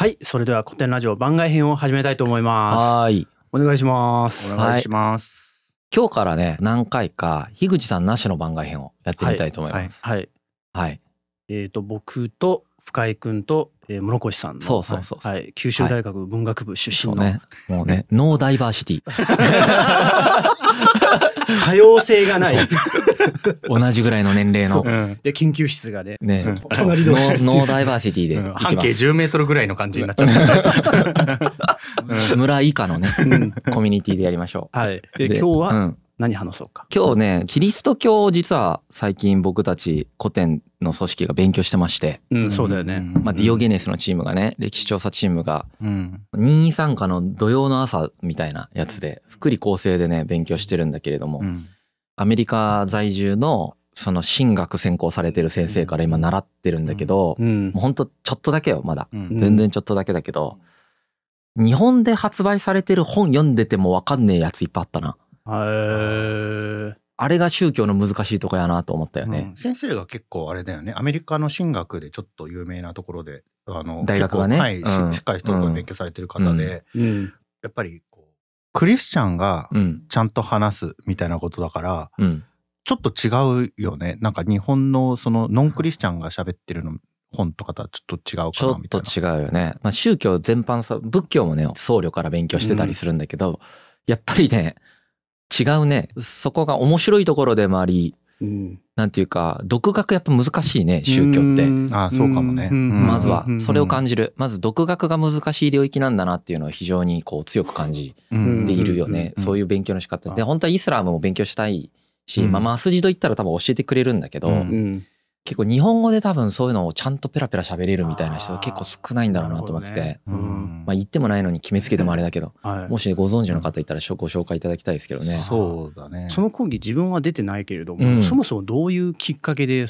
はい、それでは古典ラジオ番外編を始めたいと思います。はい。お願いします。お願いします、はい。今日からね、何回か樋口さんなしの番外編をやってみたいと思います。はい。はい。はい、えっ、ー、と僕と深井君と、えー、室越さんのそうそうそう、はい、九州大学文学部出身の、はい、ね、もうねノーダイバーシティ 多様性がない。同じぐらいの年齢の。で、研究室がね。ね隣同士ノーダイバーシティで。半径10メートルぐらいの感じになっちゃった。村以下のね、コミュニティでやりましょう。はい。で、今日は、何話そうか今日ねキリスト教を実は最近僕たち古典の組織が勉強してまして、うん、そうだよね、まあ、ディオゲネスのチームがね、うん、歴史調査チームが、うん、任意参加の土曜の朝みたいなやつで福利厚生でね勉強してるんだけれども、アメリカ在住のその進学専攻されてる先生から今習ってるんだけど、うん、もうほんとちょっとだけよまだ、全然ちょっとだけだけど、日本で発売されてる本読んでても分かんねえやついっぱいあったな。へえ。あれが宗教の難しいとこやなと思ったよね、うん、先生が結構あれだよねアメリカの神学でちょっと有名なところであの大学がね、はいうん、しっかり人と勉強されてる方で、うん、やっぱりこうクリスチャンがちゃんと話すみたいなことだから、ちょっと違うよねなんか日本のそのノンクリスチャンが喋ってるの本とかとはちょっと違うかなみたいなちょっと違うよね、まあ、宗教全般さ仏教もね僧侶から勉強してたりするんだけど、やっぱりね違うねそこが面白いところでもあり、うん、なんていうか独学やっぱ難しいね宗教ってああそうかもねまずはそれを感じるまず独学が難しい領域なんだなっていうのを非常にこう強く感じているよねそういう勉強の仕方で本当はイスラムも勉強したいしまあマスジと言ったら多分教えてくれるんだけど、うん結構日本語で多分そういうのをちゃんとペラペラ喋れるみたいな人結構少ないんだろうなと思ってて、ねうん、まあ言ってもないのに決めつけてもあれだけど、はい、もしご存知の方いたらご紹介いただきたいですけどね。そうだね。その講義自分は出てないけれども、うん、そもそもどういうきっかけで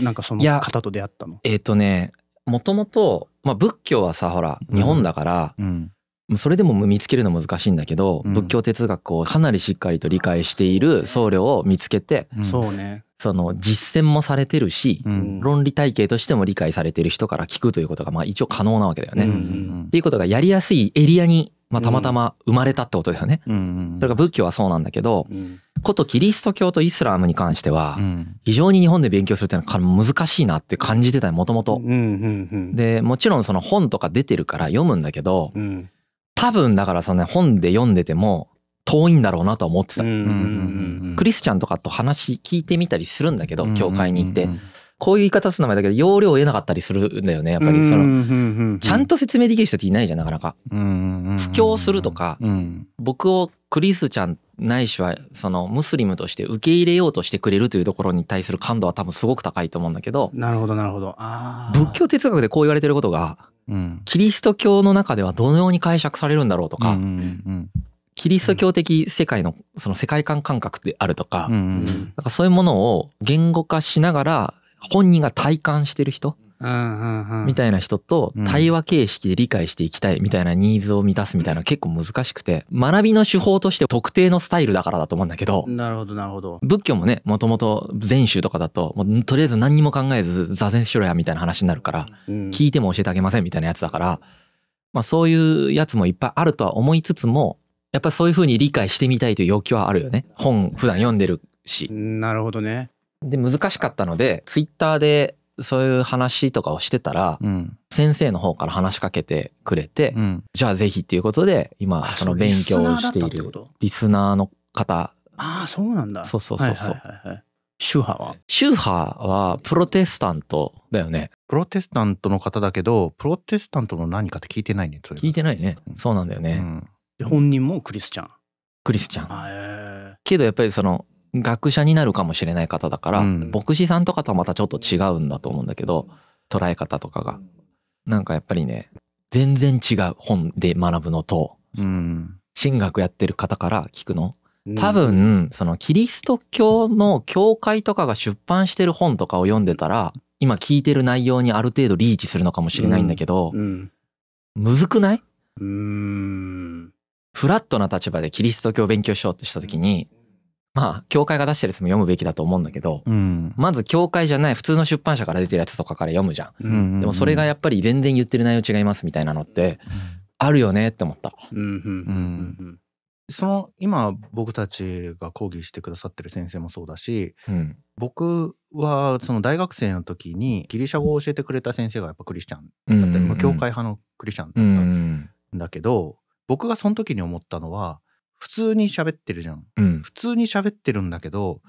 なんかその方と出会ったのえっ、ー、とね、もともと、仏教はさ、ほら、日本だから、うん、それでも見つけるの難しいんだけど、うん、仏教哲学をかなりしっかりと理解している僧侶を見つけて、そうねその実践もされてるし、うん、論理体系としても理解されてる人から聞くということがまあ一応可能なわけだよね。うんうん、っていうことがやりやすいエリアにまあたまたま生まれたってことだよね。うんうん、それが仏教はそうなんだけど、ことキリスト教とイスラムに関しては非常に日本で勉強するっていうのは難しいなって感じてたもともと。でもちろんその本とか出てるから読むんだけど、うん多分だからそのね本で読んでても遠いんだろうなと思ってた、クリスチャンとかと話聞いてみたりするんだけど教会に行って、こういう言い方するの前だけど要領を得なかったりするんだよねやっぱりその、ちゃんと説明できる人っていないじゃんなかなか。布、教、するとか、僕をクリスチャンないしはそのムスリムとして受け入れようとしてくれるというところに対する感度は多分すごく高いと思うんだけどなるほどなるほど仏教哲学でこう言われてることがキリスト教の中ではどのように解釈されるんだろうとか、キリスト教的世界のその世界観感覚であるとか,、なんかそういうものを言語化しながら本人が体感してる人みたいな人と対話形式で理解していきたいみたいなニーズを満たすみたいな結構難しくて学びの手法として特定のスタイルだからだと思うんだけどなるほどなるほど仏教もねもともと禅宗とかだともうとりあえず何にも考えず座禅しろやみたいな話になるから聞いても教えてあげませんみたいなやつだからまあそういうやつもいっぱいあるとは思いつつもやっぱりそういうふうに理解してみたいという要求はあるよね本普段読んでるし。なるほどねで難しかったのでツイッターでそういう話とかをしてたら、うん、先生の方から話しかけてくれて、うん、じゃあぜひっていうことで今その勉強をしているリスナーの方ああそうなんだそうそうそうそう、はいはい宗派は宗派はプロテスタントだよねプロテスタントの方だけどプロテスタントの何かって聞いてないね聞いてないね、うん、そうなんだよね、本人もクリスチャンクリスチャンけどやっぱりその学者になるかもしれない方だから、うん、牧師さんとかとはまたちょっと違うんだと思うんだけど捉え方とかがなんかやっぱりね全然違う本で学ぶのと、うん、神学やってる方から聞くの多分そのキリスト教の教会とかが出版してる本とかを読んでたら今聞いてる内容にある程度リーチするのかもしれないんだけど、うん、むずくないフラットな立場でキリスト教を勉強しようとした時にまあ、教会が出してるやつも読むべきだと思うんだけど、うん、まず教会じゃない普通の出版社から出てるやつとかから読むじゃんうんうんうん、でもそれがやっぱり全然言ってる内容違いますみたいなのって、あるよねって思った。その今僕たちが講義してくださってる先生もそうだし、うん、僕はその大学生の時にギリシャ語を教えてくれた先生がやっぱクリスチャンだったり、うんうん、教会派のクリスチャンだったんだけど、うんうん、僕がその時に思ったのは普通に喋ってるじゃん、うん、普通に喋ってるんだけど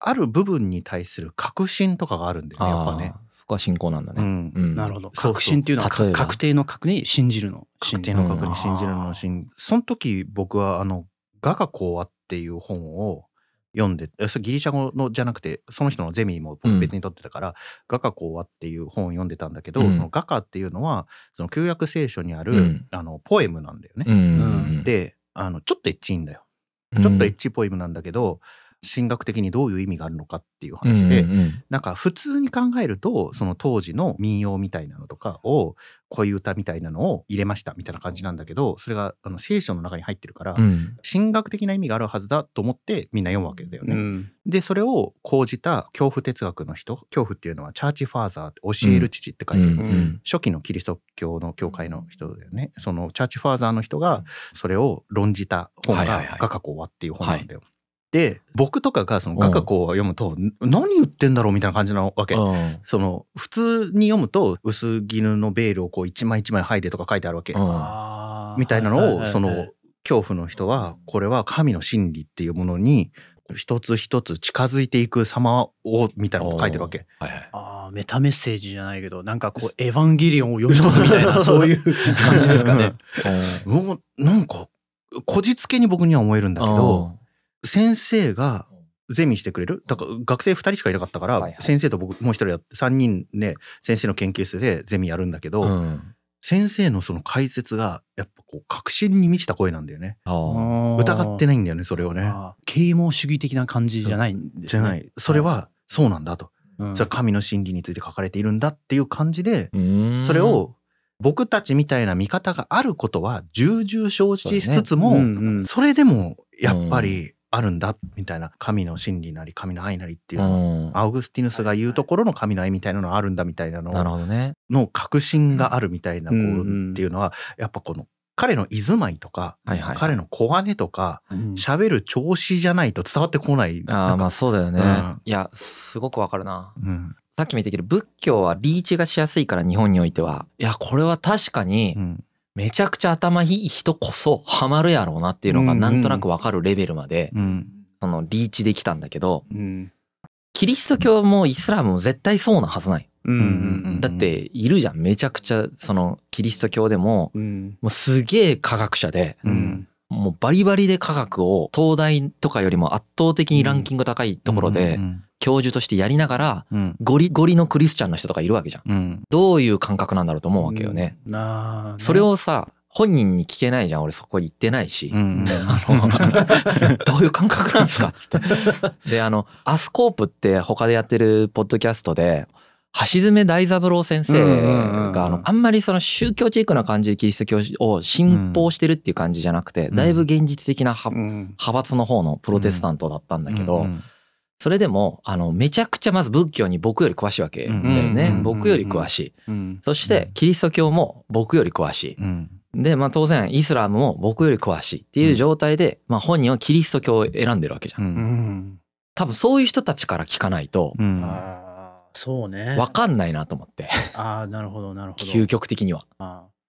ある部分に対する確信とかがあるんだよねやっぱねそこは信仰なんだね、うんうん、なるほど確信っていうのは確定の確に信じるの確定の確に信じるのの信その時僕はあの「ガガコア」っていう本を読んでギリシャ語のじゃなくてその人のゼミも別に取ってたから「ガ家コア」っていう本を読んでたんだけど、うん、そのガカっていうのはその旧約聖書にある、うん、あのポエムなんだよね。うん、であのちょっとエッチいいんだよ。ちょっとエッチポエムなんだけど、神学的にどういう意味があるのかっていう話で、うんうん、なんか普通に考えるとその当時の民謡みたいなのとかを恋歌みたいなのを入れましたみたいな感じなんだけどそれがあの聖書の中に入ってるから、うん、神学的な意味があるはずだと思ってみんな読むわけだよね。うん、でそれを講じた恐怖哲学の人恐怖っていうのはチャーチファーザーって教える父って書いてる、うん、初期のキリスト教の教会の人だよねそのチャーチファーザーの人がそれを論じた本が「画家講話」っていう本なんだよ。はいはいはいで僕とかがその画家こを読むと、何言ってんだろうみたいな感じなわけ、その普通に読むと薄絹のベールをこう一枚一枚剥いでとか書いてあるわけ、みたいなのを、その恐怖の人はこれは神の真理っていうものに一つ一つ近づいていく様をみたいなこと書いてるわけ。はいはい、ああメタメッセージじゃないけどなんかこうエヴァンゲリオンを読むみたいな そういう感じですかね。もうなんかこじつけに僕には思えるんだけど。先生がゼミしてくれるだから学生2人しかいなかったから、先生と僕もう1人やって3人ね先生の研究室でゼミやるんだけど、うん、先生のその解説がやっぱこう確信に満ちた声なんだよね疑ってないんだよねそれをね啓蒙主義的な感じじゃないんです、ね、じゃないそれはそうなんだと、それは神の真理について書かれているんだっていう感じでそれを僕たちみたいな見方があることは重々承知しつつもそ,、れでもやっぱりあるんだみたいな神の真理なり神の愛なりっていうの、うん、アウグスティヌスが言うところの神の愛みたいなのあるんだみたいなのなるほど、ね、の確信があるみたいなこうっていうのはやっぱこの彼の居住まいとか、はいはい、彼の小金とか喋、うん、る調子じゃないと伝わってこない。ああまあそうだよね。うん、いやすごくわかるな。うんさっきも言ったけど仏教はリーチがしやすいから日本においてはいやこれは確かにうんめちゃくちゃ頭いい人こそハマるやろうなっていうのがなんとなくわかるレベルまで、そのリーチできたんだけど、キリスト教もイスラムも絶対そうなはずない。だっているじゃんめちゃくちゃそのキリスト教でも,、もうすげえ科学者で、もうバリバリで科学を東大とかよりも圧倒的にランキング高いところで、教授としてやりながら、うん、ゴリゴリのクリスチャンの人とかいるわけじゃん、うん、どういう感覚なんだろうと思うわけよねうんね、それをさ本人に聞けないじゃん俺そこ行ってないし、うんうん、どういう感覚なんですかっつってであのアスコープって他でやってるポッドキャストで橋爪大三郎先生があのあんまりその宗教チックな感じでキリスト教を信奉してるっていう感じじゃなくてだいぶ現実的な派閥の方のプロテスタントだったんだけどそれでもあのめちゃくちゃまず仏教に僕より詳しいわけだよね僕より詳しい、そしてキリスト教も僕より詳しい、でまあ当然イスラムも僕より詳しいっていう状態で、まあ、本人はキリスト教を選んでるわけじゃん、多分そういう人たちから聞かないと、そうねわかんないなと思ってああ、なるほどなるほど 究極的には。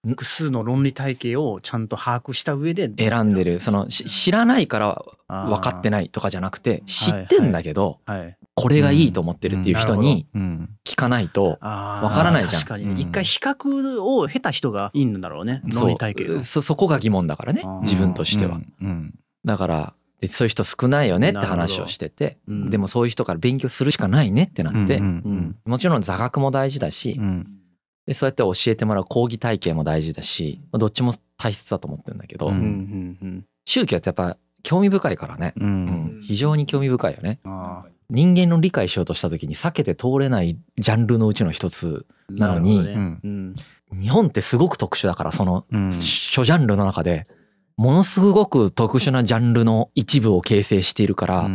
複数の論理体系をちゃんと把握した上で選んでるその知らないから分かってないとかじゃなくて知ってんだけど、これがいいと思ってるっていう人に聞かないと分からないじゃん。確かに、一回比較を経た人がいいんだろうね論理体系そそこが疑問だからね自分としては。だからそういう人少ないよねって話をしてて、でもそういう人から勉強するしかないねってなって、もちろん座学も大事だし。うんでそうやって教えてもらう講義体系も大事だし、まあ、どっちも大切だと思ってるんだけど、うんうんうん、宗教ってやっぱ興味深いからね、うん、非常に興味深いよね。人間の理解しようとした時に避けて通れないジャンルのうちの一つなのに、ねうん、日本ってすごく特殊だからその諸ジャンルの中でものすごく特殊なジャンルの一部を形成しているから、う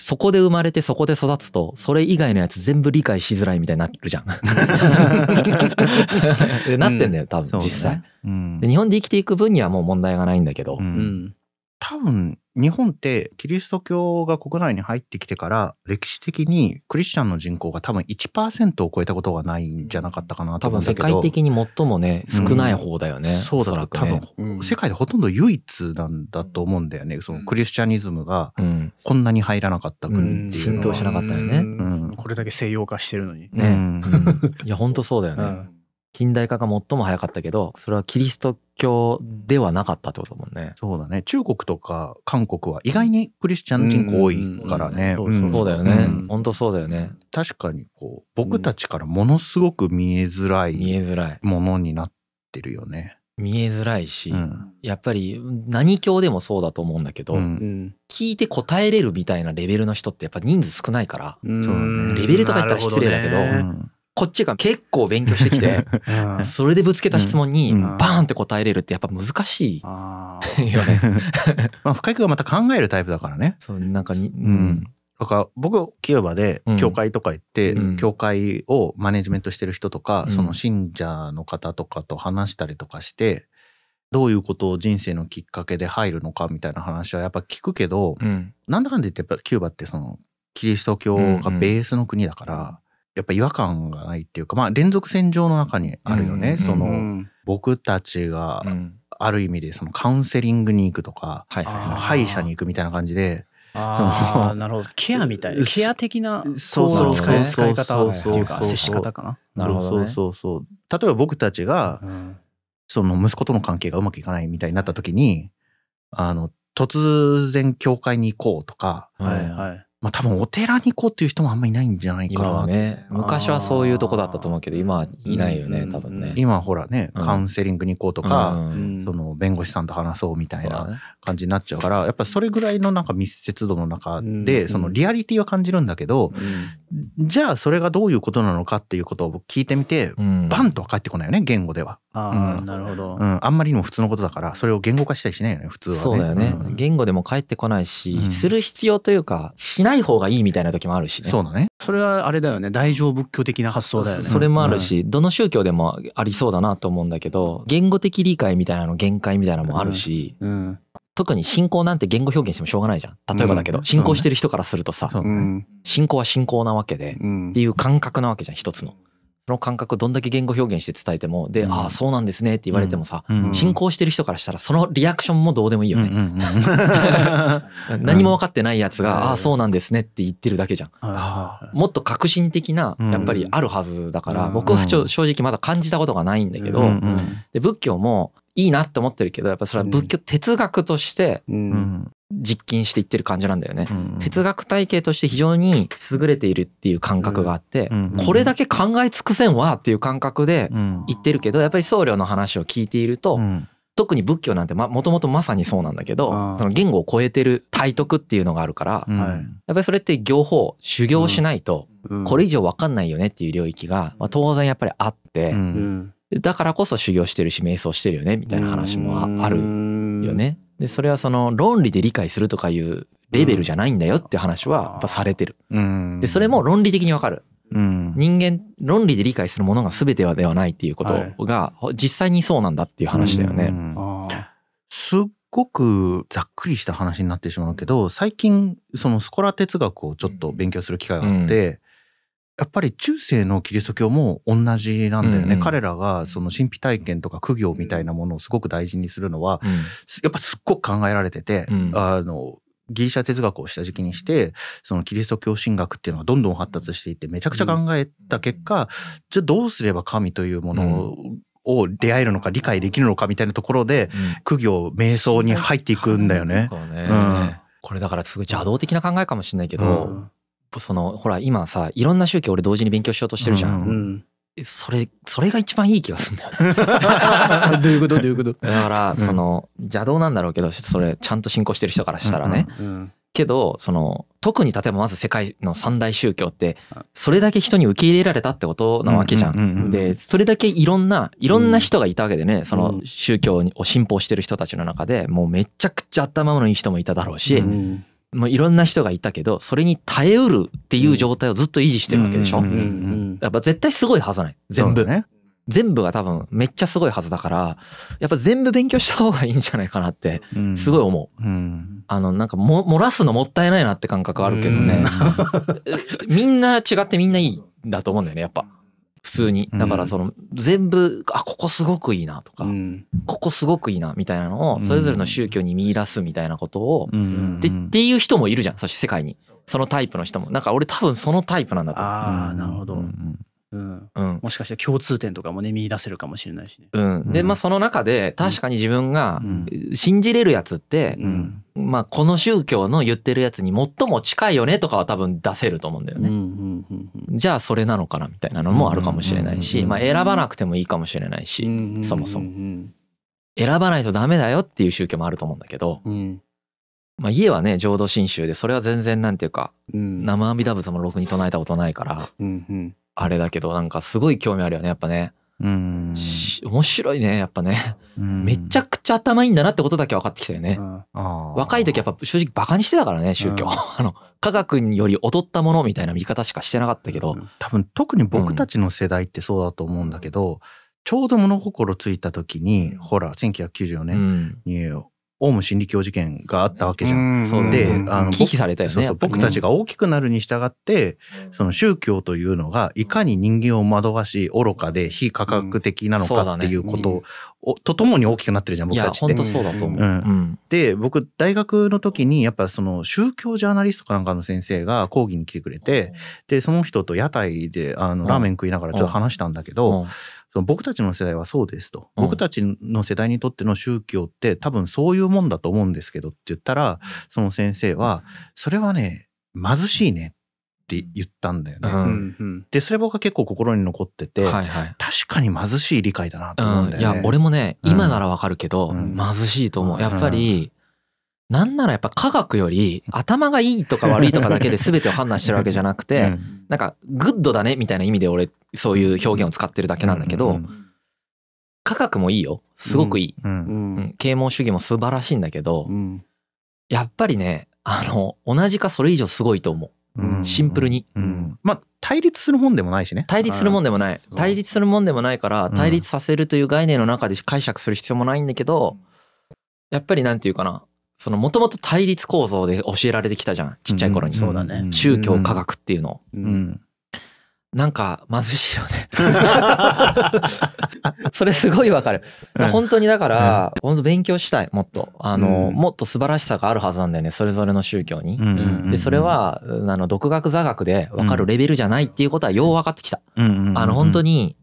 そこで生まれてそこで育つと、それ以外のやつ全部理解しづらいみたいになるじゃん。なってんだよ、多分、うん、実際、ねうん、日本で生きていく分にはもう問題がないんだけど。うん、多分、日本ってキリスト教が国内に入ってきてから歴史的にクリスチャンの人口が多分1%を超えたことがないんじゃなかったかなと思うんだけど多分世界的に最もね少ない方だよね、うん、そうだ、ね、多分、世界でほとんど唯一なんだと思うんだよねそのクリスチャニズムがこんなに入らなかった国って浸透しなかったよね、うん、これだけ西洋化してるのにね、うん、いや本当そうだよね、近代化が最も早かったけどそれはキリスト教ではなかったってことだもんねそうだね中国とか韓国は意外にクリスチャン人口多いからね、そうだよね、うん、本当そうだよね確かにこう僕たちからものすごく見えづらい見えづらいものになってるよね見えづらいし、うん、やっぱり何教でもそうだと思うんだけど、うん、聞いて答えれるみたいなレベルの人ってやっぱ人数少ないから、うん、レベルとか言ったら失礼だけど、ね、こっちが結構勉強してきて、それでぶつけた質問にバーンって答えれるってやっぱ難しいよね。まあ深井君はまた考えるタイプだからね。そうなんかに、うん、だから僕キューバで教会とか行って、教会をマネジメントしてる人とか、その信者の方とかと話したりとかしてどういうことを人生のきっかけで入るのかみたいな話はやっぱ聞くけど、なんだかんだ言ってやっぱキューバってそのキリスト教がベースの国だから、やっぱ違和感がないっていうか、まあ、連続線上の中にあるよね、うん、その僕たちがある意味でそのカウンセリングに行くとか、はい、歯医者に行くみたいな感じで。あそなるほどケアみたいな ケア的なそうそう使い使い方っていうか接し方かな。なるほど、ね、そうそうそう例えば僕たちが、うん、その息子との関係がうまくいかないみたいになった時にあの突然教会に行こうとか、はいはい、まあ多分お寺に行こうっていう人もあんまいないんじゃないかな。今はね、昔はそういうとこだったと思うけど、今はいないよね、多分ね。今ほらね、カウンセリングに行こうとか、その弁護士さんと話そうみたいな感じになっちゃうから、やっぱそれぐらいのなんか密接度の中で、そのリアリティは感じるんだけど、じゃあそれがどういうことなのかっていうことを聞いてみて、うん、バンとは返ってこないよね言語では。あ,、うん、なるほど、うん、あんまりにも普通のことだからそれを言語化したりしないよね普通は、ね、そうだよね、うん、言語でも返ってこないし、うん、する必要というかしない方がいいみたいな時もあるしね。そうだねそれはあれだよね大乗仏教的な発想だよね。それもあるし、どの宗教でもありそうだなと思うんだけど言語的理解みたいなの限界みたいなのもあるし。うん特に信仰なんて言語表現してもしょうがないじゃん。例えばだけど、信仰してる人からするとさ、信仰は信仰なわけで、っていう感覚なわけじゃん、一つの。その感覚どんだけ言語表現して伝えても、で、ああ、そうなんですねって言われてもさ、信仰してる人からしたらそのリアクションもどうでもいいよね。何も分かってないやつが、ああ、そうなんですねって言ってるだけじゃん。もっと革新的な、やっぱりあるはずだから、僕は正直まだ感じたことがないんだけど、で、仏教も、いいなって思ってるけどやっぱそれは仏教哲学として実験していってる感じなんだよね、うん、哲学体系として非常に優れているっていう感覚があって、うんうん、これだけ考え尽くせんわっていう感覚で言ってるけどやっぱり僧侶の話を聞いていると、特に仏教なんてもともとまさにそうなんだけどその言語を超えてる体得っていうのがあるから、やっぱりそれって行法修行しないとこれ以上分かんないよねっていう領域が、まあ、当然やっぱりあって。だからこそ修行してるし瞑想してるよねみたいな話もあるよね。でそれはその論理で理解するとかいうレベルじゃないんだよって話はやっぱされてる。でそれも論理的にわかる。人間論理で理解するものが全てはではないっていうことが実際にそうなんだっていう話だよね。すっごくざっくりした話になってしまうけど最近そのスコラ哲学をちょっと勉強する機会があって、やっぱり中世のキリスト教も同じなんだよね、うんうん、彼らがその神秘体験とか苦行みたいなものをすごく大事にするのは、うん、やっぱすっごく考えられてて、うん、あのギリシャ哲学を下敷きにしてそのキリスト教神学っていうのはどんどん発達していってめちゃくちゃ考えた結果、うん、じゃあどうすれば神というものを、を出会えるのか理解できるのかみたいなところで、苦行瞑想に入っていくんだよね。ねこれだからすごい邪道的な考えかもしれないけど、そのほら今さいろんな宗教俺同時に勉強しようとしてるじゃん、うん、それそれが一番いい気がするんだよね どういうことどういうことだからその邪道なんだろうけどそれちゃんと信仰してる人からしたらね、うんうんけどその特に例えばまず世界の三大宗教ってそれだけ人に受け入れられたってことなわけじゃん。でそれだけいろんないろんな人がいたわけでね、その宗教を信奉してる人たちの中でもうめちゃくちゃ頭のいい人もいただろうし、うん、もういろんな人がいたけどそれに耐えうるっていう状態をずっと維持してるわけでしょ。やっぱ絶対すごいはずない全部、ね、全部が多分めっちゃすごいはずだからやっぱ全部勉強した方がいいんじゃないかなってすごい思う。うんうん、あのなんかも漏らすのもったいないなって感覚あるけどね、うん、みんな違ってみんないいんだと思うんだよねやっぱ。普通に。だからその、全部、あ、ここすごくいいなとか、ここすごくいいなみたいなのを、それぞれの宗教に見出すみたいなことを、で、っていう人もいるじゃん、そして世界に。そのタイプの人も。なんか俺多分そのタイプなんだとああ、なるほど。うんうん、もしかして共通点とかもね見出せるかもしれないしね。うん、でまあその中で確かに自分が信じれるやつって、まあ、この宗教の言ってるやつに最も近いよねとかは多分出せると思うんだよね。うんうんうんうん、じゃあそれなのかなみたいなのもあるかもしれないし、まあ、選ばなくてもいいかもしれないし、そもそも。選ばないとダメだよっていう宗教もあると思うんだけど、うん、まあ、家はね浄土真宗でそれは全然なんていうか、うん、生阿弥陀仏もろくに唱えたことないから、うんうん、あれだけどなんかすごい興味あるよねやっぱね。うん面白いねやっぱね、うん、めちゃくちゃ頭いいんだなってことだけ分かってきたよね、うん、若い時やっぱ正直バカにしてたからね宗教、うん、あの科学により劣ったものみたいな見方しかしてなかったけど、多分特に僕たちの世代ってそうだと思うんだけど、ちょうど物心ついた時にほら1994年にオウム真理教事件があったわけじゃん。で、あの、ね、そうそう僕たちが大きくなるに従って、その宗教というのがいかに人間を惑わし、愚かで非科学的なのかっていうことを、とともに大きくなってるじゃん、僕たちって。本当そうだと思う。うん、で、僕、大学の時に、やっぱその宗教ジャーナリストかなんかの先生が講義に来てくれて、で、その人と屋台であのラーメン食いながらちょっと話したんだけど、その僕たちの世代はそうですと、僕たちの世代にとっての宗教って多分そういうもんだと思うんですけどって言ったら、その先生は、それはね、貧しいねって言ったんだよね。うんうん、で、それ僕は結構心に残ってて、はいはい、確かに貧しい理解だなと思うんだよね。うん、いや、俺もね、今ならわかるけど、貧しいと思う。やっぱり、なんならやっぱ科学より頭がいいとか悪いとかだけで全てを判断してるわけじゃなくて、うん、なんかグッドだねみたいな意味で俺そういう表現を使ってるだけなんだけど、うんうん、科学もいいよすごくいい、うんうんうん、啓蒙主義も素晴らしいんだけど、やっぱりねあの同じかそれ以上すごいと思う、シンプルに、まあ対立するもんでもないしね対立するもんでもない対立するもんでもないから対立させるという概念の中で解釈する必要もないんだけど、やっぱりなんていうかなそのもともと対立構造で教えられてきたじゃん。ちっちゃい頃に。うん、そうだね。宗教科学っていうの。うん。なんか貧しいよね それすごいわかる。本当にだから、本当勉強したい、もっと。あの、もっと素晴らしさがあるはずなんだよね、それぞれの宗教に。うんで、それは、あの、独学座学でわかるレベルじゃないっていうことはよう分かってきた。うん、あの、本当に、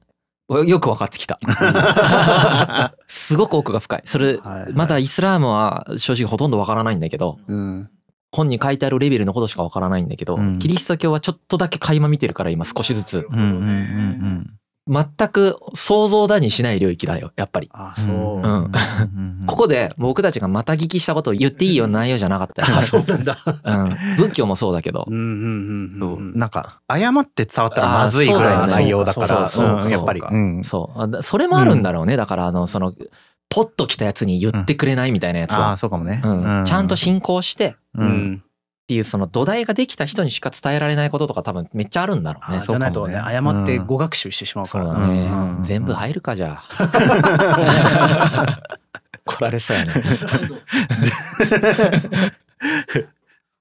よく分かってきた。すごく奥が深い。それ、はいはい、まだイスラームは正直ほとんど分からないんだけど、うん、本に書いてあるレベルのことしか分からないんだけど、うん、キリスト教はちょっとだけ垣間見てるから今少しずつ。全く想像だにしない領域だよやっぱり。ああ、そう、うん、ここで僕たちがまた聞きしたことを言っていいような内容じゃなかったよ。あそうなんだ、うん、仏教もそうだけど。ううううんんん。なんか誤って伝わったらまずいぐらいの内容だからやっぱり。そうそれもあるんだろうね、だからあのそのポッときたやつに言ってくれないみたいなやつは。うん、あそうかもね、うん、ちゃんと進行して、うんっていうその土台ができた人にしか伝えられないこととか多分めっちゃあるんだろうね。じゃないとね、誤って語学習してしまうから、ね、全部入るかじゃあ。来られそうやね。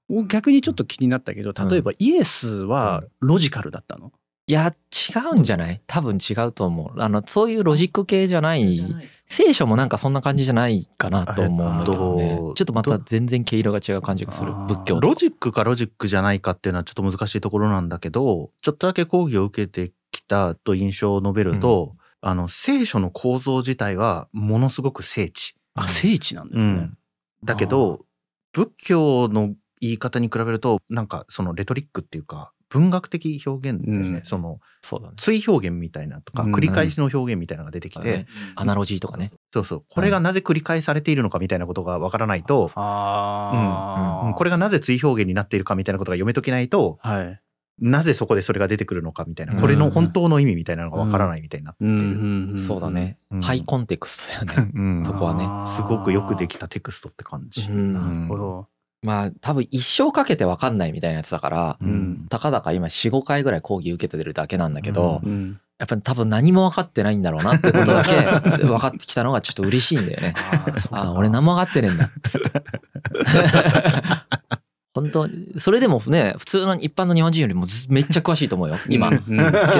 逆にちょっと気になったけど例えばイエスはロジカルだったの、うんいや、違うんじゃない多分違うと思う。あの、そういうロジック系じゃない。聖書もなんかそんな感じじゃないかなと思うんだけどね。ちょっとまた全然毛色が違う感じがする。仏教ロジックかロジックじゃないかっていうのはちょっと難しいところなんだけど、ちょっとだけ講義を受けてきたと印象を述べると、うん、あの、聖書の構造自体はものすごく聖地。あ、聖地なんですね。うん、だけど、仏教の言い方に比べると、なんかそのレトリックっていうか、文学的表現ですね、うん、そのそうだ、ね、追表現みたいなとか、繰り返しの表現みたいなのが出てきて、うんうん、アナロジーとかねそうそうこれがなぜ繰り返されているのかみたいなことがわからないと、はいうん、これがなぜ追表現になっているかみたいなことが読めときないと、はい、なぜそこでそれが出てくるのかみたいな、これの本当の意味みたいなのがわからないみたいになってる、そうだね、ハイコンテクストだよね、そこはねすごくよくできたテクストって感じ、なるほどまあ多分一生かけて分かんないみたいなやつだから、うん、たかだか今45回ぐらい講義受けてるだけなんだけど、うんうん、やっぱり多分何も分かってないんだろうなってことだけ 分かってきたのがちょっと嬉しいんだよね。ああ俺何も分かってねえんだっつって。本当それでもね普通の一般の日本人よりもめっちゃ詳しいと思うよ今、け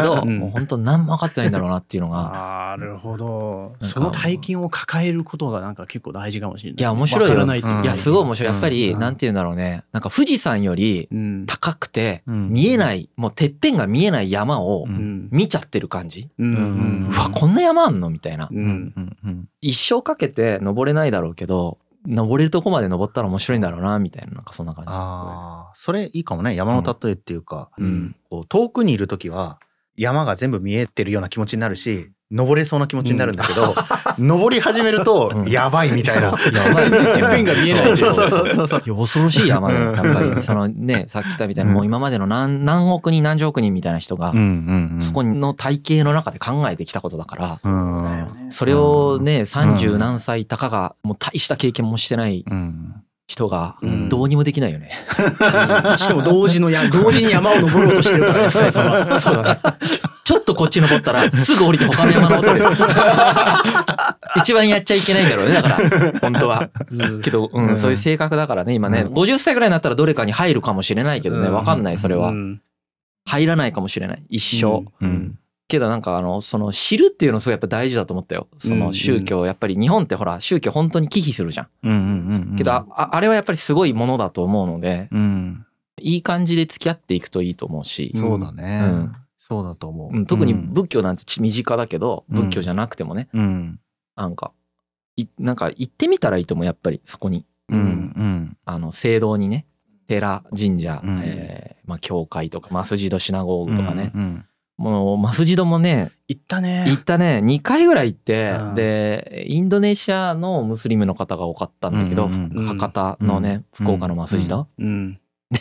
ど、もう本当何も分かってないんだろうなっていうのがなるほどその大金を抱えることがなんか結構大事かもしれないいや面白いよい,、いやすごい面白いやっぱり、うなんて言うんだろうねなんか富士山より高くて、見えない、もうてっぺんが見えない山を見ちゃってる感じ、うわこんな山あんのみたいな、一生かけて登れないだろうけど登れるとこまで登ったら面白いんだろうなみたいななんかそんな感じあそれいいかもね山の例えっていうか、うん、こう遠くにいる時は山が全部見えてるような気持ちになるし登れそうな気持ちになるんだけど、登り始めると、やばいみたいな。全然てっぺんが見えないそうそうそう恐ろしい山で、やっぱり、そのね、さっき言ったみたいな、もう今までの何何億人何十億人みたいな人が、そこの体系の中で考えてきたことだから、それをね、三十何歳たかが、もう大した経験もしてない。人がどうにもできないよね、しかも同時のや同時に山を登ろうとしてるそうそうそうだねちょっとこっち登ったら、すぐ降りて他の山登っ 一番やっちゃいけないんだろうね、だから。本当は。けど、うん、そういう性格だからね、今ね、50歳ぐらいになったらどれかに入るかもしれないけどね、わかんない、それは。入らないかもしれない、一生。けどなんかあのその知るっていうのすごいやっぱ大事だと思ったよその宗教、やっぱり日本ってほら宗教本当に忌避するじゃんうんうんうんけどああれはやっぱりすごいものだと思うので、うん、いい感じで付き合っていくといいと思うしそうだね、うん、そうだと思う、うん、特に仏教なんて身近だけど、うん、仏教じゃなくてもね、うん、なんかいなんか行ってみたらいいと思うやっぱりそこに、うんうん、あの聖堂にね寺神社、うん、えー、まあ、教会とかマスジドシナゴーグとかね、うんうんもうマスジドもね行ったね行ったね2回ぐらい行って、うん、でインドネシアのムスリムの方が多かったんだけど、うんうん、博多のね、うん、福岡のマスジド、うん、で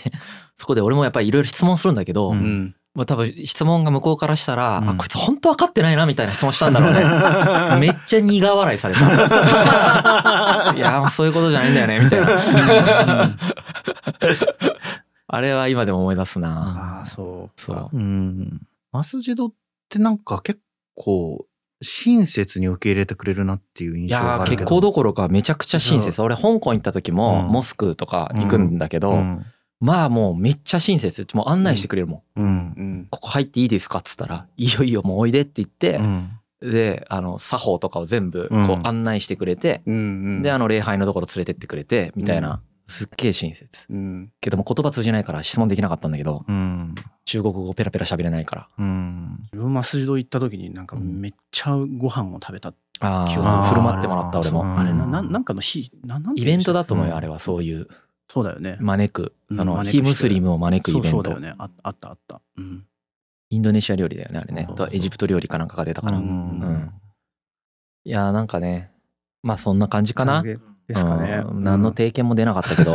そこで俺もやっぱりいろいろ質問するんだけど、うん、まあ、多分質問が向こうからしたら、うん、あ、こいつ本当分かってないなみたいな質問したんだろうね。めっちゃ苦笑いされた。いや、そういうことじゃないんだよね、みたいな。あれは今でも思い出すな。ああ、そうそう。うん。マスジドってなんか結構、親切に受け入れてくれるなっていう印象があるけどいや結構どころかめちゃくちゃ親切、俺香港行った時もモスクとか行くんだけど、うんうんまあもうめっちゃ親切もう案内してくれるもん、うんうん、ここ入っていいですかっつったら「いよいよもうおいで」って言って、であの作法とかを全部こう案内してくれて、であの礼拝のところ連れてってくれてみたいな、すっげえ親切、けども言葉通じないから質問できなかったんだけど、中国語ペラペラ喋れないから、自分マスジド行った時になんかめっちゃご飯を食べたああ、振る舞ってもらった俺もあれななんかの日イベントだと思うよあれはそういう。そうだよね招くその、非ムスリムを招くイベントそうだよねあったあった、うん、インドネシア料理だよねあれねとエジプト料理かなんかが出たから、うん、いやーなんかねまあそんな感じかなですかね、何の提携も出なかったけど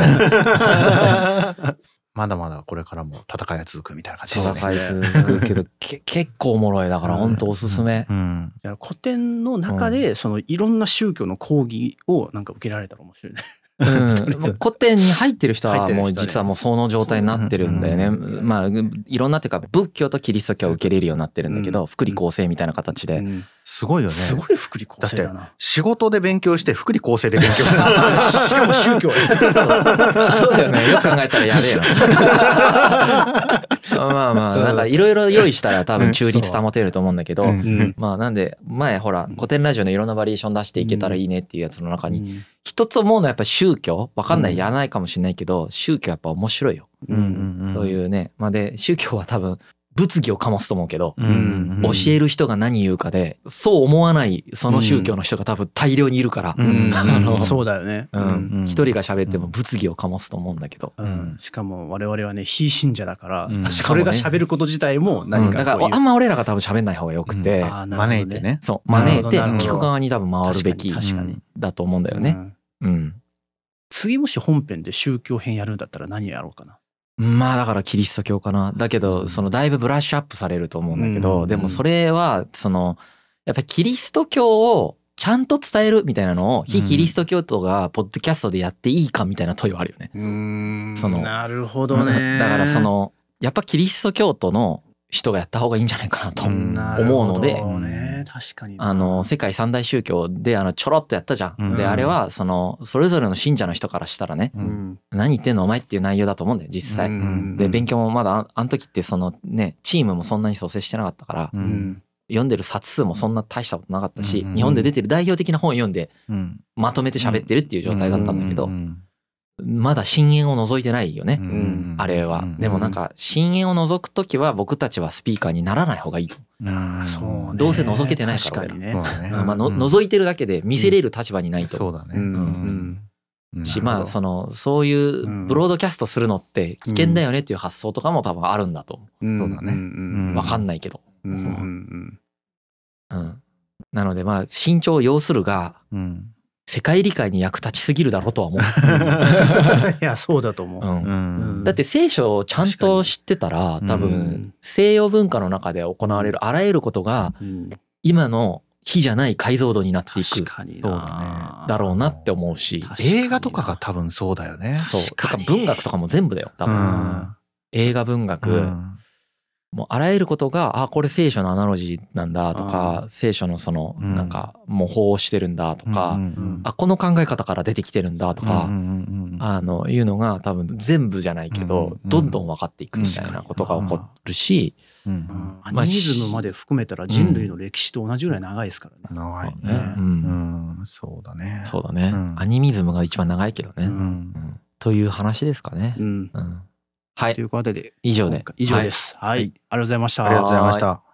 まだまだこれからも戦いは続くみたいな感じですね。戦い続くけど け、結構おもろい。だから本当おすすめ。うん、うん、古典の中で、そのいろんな宗教の講義をなんか受けられたら面白いね。うん、古典に入ってる人はもう実はもうその状態になってるんだよね。まあいろんなっていうか仏教とキリスト教を受け入れるようになってるんだけど、福利厚生みたいな形で。すごいよね。すごい福利厚生だな。仕事で勉強して福利厚生で勉強 しかも宗教 そうだよね。よく考えたらやべえ まあまあ、なんかいろいろ用意したら多分中立保てると思うんだけど、まあなんで前ほら古典ラジオのいろんなバリエーション出していけたらいいねっていうやつの中に、一つ思うのはやっぱ宗教わかんない、やらないかもしれないけど、宗教やっぱ面白いよ。うんうんうん、そういうね。まあで、宗教は多分物議を醸すと思うけど、うんうん、教える人が何言うかでそう思わないその宗教の人が多分大量にいるから、うん、そうだよね一、うん、人が喋っても物議を醸すと思うんだけど、しかも我々はね非信者だから、ね、それが喋ること自体も何かだからあんま俺らが多分喋んない方がよくて、招いてねそう招いて聞く側に多分回るべきだと思うんだよね。うん次もし本編で宗教編やるんだったら何やろうかなまあだからキリスト教かな。だけど、そのだいぶブラッシュアップされると思うんだけど、うんうん、でもそれは、その、やっぱりキリスト教をちゃんと伝えるみたいなのを、非キリスト教徒がポッドキャストでやっていいかみたいな問いはあるよね。うん、その、なるほどね。だからその、やっぱキリスト教徒の人がやった方がいいんじゃないかなと思うので、あの世界三大宗教であのちょろっとやったじゃん、であれはそのそれぞれの信者の人からしたらね、何言ってんのお前っていう内容だと思うんだよ実際、で勉強もまだあの時ってそのねチームもそんなに蘇生してなかったから、読んでる冊数もそんな大したことなかったし、日本で出てる代表的な本を読んで、まとめて喋ってるっていう状態だったんだけど、まだ深淵を覗いてないよね、あれは、でもなんか深淵を覗く時は僕たちはスピーカーにならない方がいいと、そうどうせ覗けてないから確かね、まあの、の覗いてるだけで見せれる立場にないと、そうだね、うんしまあそのそういうブロードキャストするのって危険だよねっていう発想とかも多分あるんだと、そうだね、わ分かんないけど、うんなのでまあ慎重要するが、世界理解に役立ちすぎるだろうとは思う。いやそうだと思う、うんうん、だって聖書をちゃんと知ってたら多分西洋文化の中で行われるあらゆることが今の非じゃない解像度になっていくだろうなって思うし映画とかが多分そうだよねそうか文学とかも全部だよ多分映画文学、うん、もうあらゆることが、あ、これ聖書のアナロジーなんだとか、聖書のその、なんか、模倣をしてるんだとか、あ、この考え方から出てきてるんだとか、あの、いうのが多分全部じゃないけど、どんどん分かっていくみたいなことが起こるし、アニズムまで含めたら人類の歴史と同じぐらい長いですからね。長いね。うん。そうだね。そうだね。アニミズムが一番長いけどね。という話ですかね。うんはい。ということで、以上で。以上です。はい。ありがとうございました。ありがとうございました。